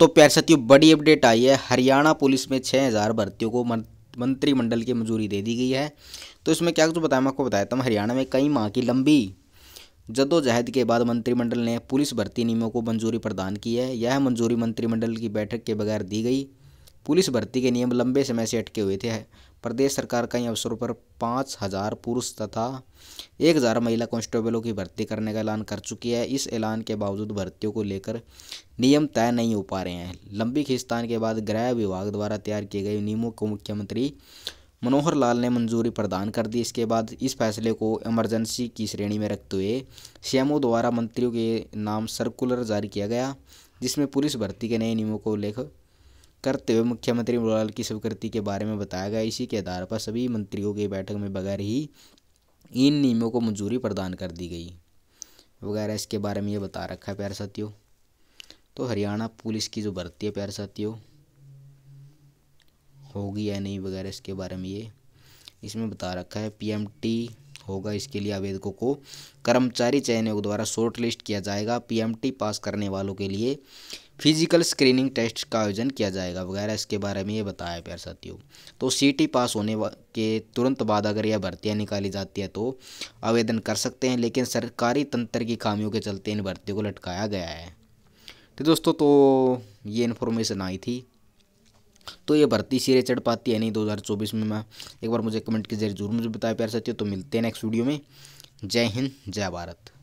तो प्यार साथियों बड़ी अपडेट आई है हरियाणा पुलिस में छः हज़ार भर्तियों को मंत्रिमंडल की मंजूरी दे दी गई है तो इसमें क्या कुछ बताया मैं आपको बताया था हरियाणा में कई माह की लंबी जदोजहद के बाद मंत्रिमंडल ने पुलिस भर्ती नियमों को मंजूरी प्रदान की है यह मंजूरी मंत्रिमंडल की बैठक के बगैर दी गई पुलिस भर्ती के नियम लंबे समय से अटके हुए थे प्रदेश सरकार कई अवसरों पर पाँच हज़ार पुरुष तथा एक हज़ार महिला कांस्टेबलों की भर्ती करने का ऐलान कर चुकी है इस ऐलान के बावजूद भर्तियों को लेकर नियम तय नहीं हो पा रहे हैं लंबी खिस्तान के बाद गृह विभाग द्वारा तैयार किए गए नियमों को मुख्यमंत्री मनोहर लाल ने मंजूरी प्रदान कर दी इसके बाद इस फैसले को इमरजेंसी की श्रेणी में रखते हुए सीएमओ द्वारा मंत्रियों के नाम सर्कुलर जारी किया गया जिसमें पुलिस भर्ती के नए नियमों को लेकर करते हुए मुख्यमंत्री मनोहर की स्वीकृति के बारे में बताया गया इसी के आधार पर सभी मंत्रियों की बैठक में बगैर ही इन नियमों को मंजूरी प्रदान कर दी गई वगैरह इसके बारे में ये बता रखा है प्यारे साथियों तो हरियाणा पुलिस की जो भर्ती है प्यारे साथियों होगी या नहीं वगैरह इसके बारे में ये इसमें बता रखा है पीएमटी होगा इसके लिए आवेदकों को कर्मचारी चयन आयोग द्वारा शॉर्टलिस्ट किया जाएगा पीएमटी पास करने वालों के लिए फिजिकल स्क्रीनिंग टेस्ट का आयोजन किया जाएगा वगैरह इसके बारे में ये बताया प्यार साथियों तो सीटी पास होने के तुरंत बाद अगर यह भर्तियाँ निकाली जाती है तो आवेदन कर सकते हैं लेकिन सरकारी तंत्र की खामियों के चलते इन भर्तियों को लटकाया गया है तो दोस्तों तो ये इन्फॉर्मेशन आई थी तो ये भर्ती सिरे चढ़ पाती है नहीं 2024 में मैं एक बार मुझे कमेंट के जरिए जरूर मुझे बताया प्यार साथियों तो मिलते हैं नेक्स्ट वीडियो में जय हिंद जय भारत